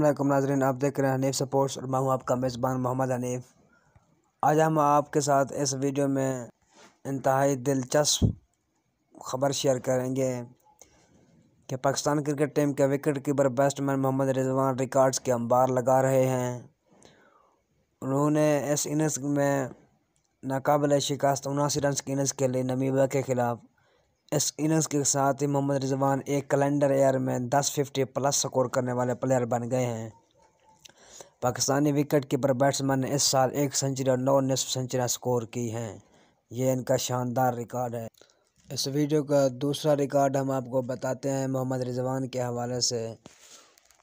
welcome नाजरन आप देख रहे हैं हनीफ सपोर्ट्स और मैं हूँ आपका मेज़बान मोहम्मद हनीफ आज हम आपके साथ इस वीडियो में इंतहाई दिलचस्प खबर शेयर करेंगे कि पाकिस्तान क्रिकेट टीम के wicket keeper batsman Mohammad Rizwan records के अंबार लगा रहे हैं उन्होंने इस इनिंस में नाकबिल शिकस्त उनासी रन की इनिंग के लिए नमीबा के ख़िलाफ़ इस इनिंग्स के साथ ही मोहम्मद रिजवान एक कैलेंडर ईयर में दस फिफ्टी प्लस स्कोर करने वाले प्लेयर बन गए हैं पाकिस्तानी विकेट कीपर बैट्समैन ने इस साल एक सेंचुरी और नौ निसफ सेंचुरियाँ स्कोर की हैं ये इनका शानदार रिकॉर्ड है इस वीडियो का दूसरा रिकॉर्ड हम आपको बताते हैं मोहम्मद रिजवान के हवाले से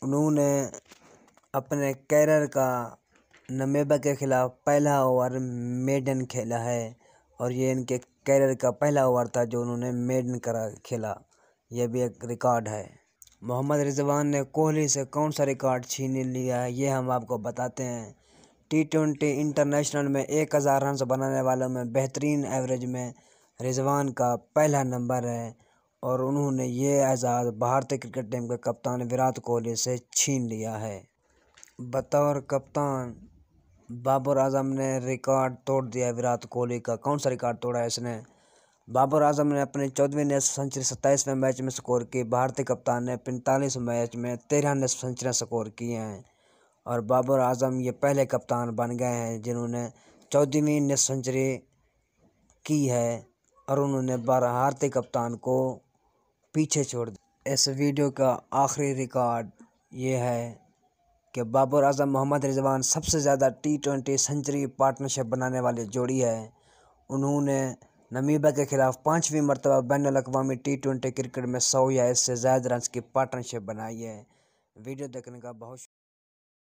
उन्होंने अपने कैरियर का नमेबा के ख़िलाफ़ पहला ओवर मेडन खेला है और ये इनके कैरियर का पहला ओवर था जो उन्होंने मेडन करा खेला यह भी एक रिकॉर्ड है मोहम्मद रिजवान ने कोहली से कौन सा रिकॉर्ड छीन लिया है ये हम आपको बताते हैं टी ट्वेंटी इंटरनेशनल में एक हज़ार रन बनाने वालों में बेहतरीन एवरेज में रिजवान का पहला नंबर है और उन्होंने ये एजाज़ भारतीय क्रिकेट टीम के कप्तान विराट कोहली से छीन लिया है बतौर कप्तान बाबर आजम ने रिकॉर्ड तोड़ दिया विराट कोहली का कौन सा रिकॉर्ड तोड़ा है इसने बाबर आजम ने अपने चौदहवें नैश सेंचुरी सत्ताईसवें मैच में स्कोर की भारतीय कप्तान ने पैंतालीस मैच में तेरह नैश सेंचुरियाँ स्कोर की हैं और बाबर आजम ये पहले कप्तान बन गए हैं जिन्होंने चौदहवीं नैश सेंचुरी की है और उन्होंने बारह भारतीय कप्तान को पीछे छोड़ दिया इस वीडियो का आखिरी रिकॉर्ड ये है कि बाबर आजम मोहम्मद रिजवान सबसे ज़्यादा टी ट्वेंटी सेंचुरी पार्टनरशिप बनाने वाली जोड़ी है उन्होंने नमीबा के खिलाफ पाँचवीं मरतबा बैन अवी टी ट्वेंटी क्रिकेट में सौ या इससे ज़्यादा रन की पार्टनरशिप बनाई है वीडियो देखने का बहुत